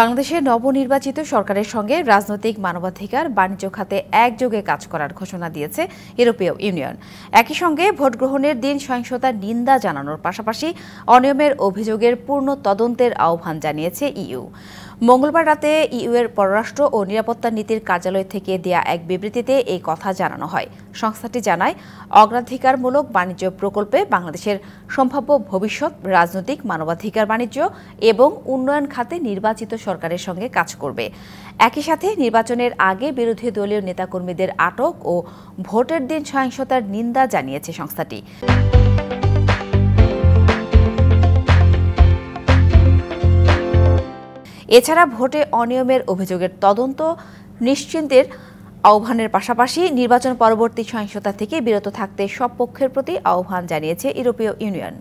বাংলাদেশের নবনির্বাচিত সরকারের সঙ্গে রাজনৈতিক মানবাধিকার বাণিজ্য খাতে একযোগে কাজ করার ঘোষণা দিয়েছে ইউরোপীয় ইউনিয়ন একই সঙ্গে ভোট গ্রহণের দিন সহিংসতার নিন্দা জানানোর পাশাপাশি অনিয়মের অভিযোগের পূর্ণ তদন্তের আহ্বান জানিয়েছে ইউ মঙ্গলবার রাতে ইউএর পররাষ্ট্র ও নিরাপত্তা নীতির কার্যালয় থেকে দেয়া এক বিবৃতিতে এই কথা জানানো হয় সংস্থাটি জানায় অগ্রাধিকারমূলক বাণিজ্য প্রকল্পে বাংলাদেশের সম্ভাব্য ভবিষ্যৎ রাজনৈতিক মানবাধিকার বাণিজ্য এবং উন্নয়ন খাতে নির্বাচিত সরকারের সঙ্গে কাজ করবে একই সাথে নির্বাচনের আগে বিরোধী দলীয় নেতাকর্মীদের আটক ও ভোটের দিন সহিংসতার নিন্দা জানিয়েছে সংস্থাটি এছাড়া ভোটে অনিয়মের অভিযোগের তদন্ত নিশ্চিন্তের আহ্বানের পাশাপাশি নির্বাচন পরবর্তী সহিংসতা থেকে বিরত থাকতে সব পক্ষের প্রতি আহ্বান জানিয়েছে ইউরোপীয় ইউনিয়ন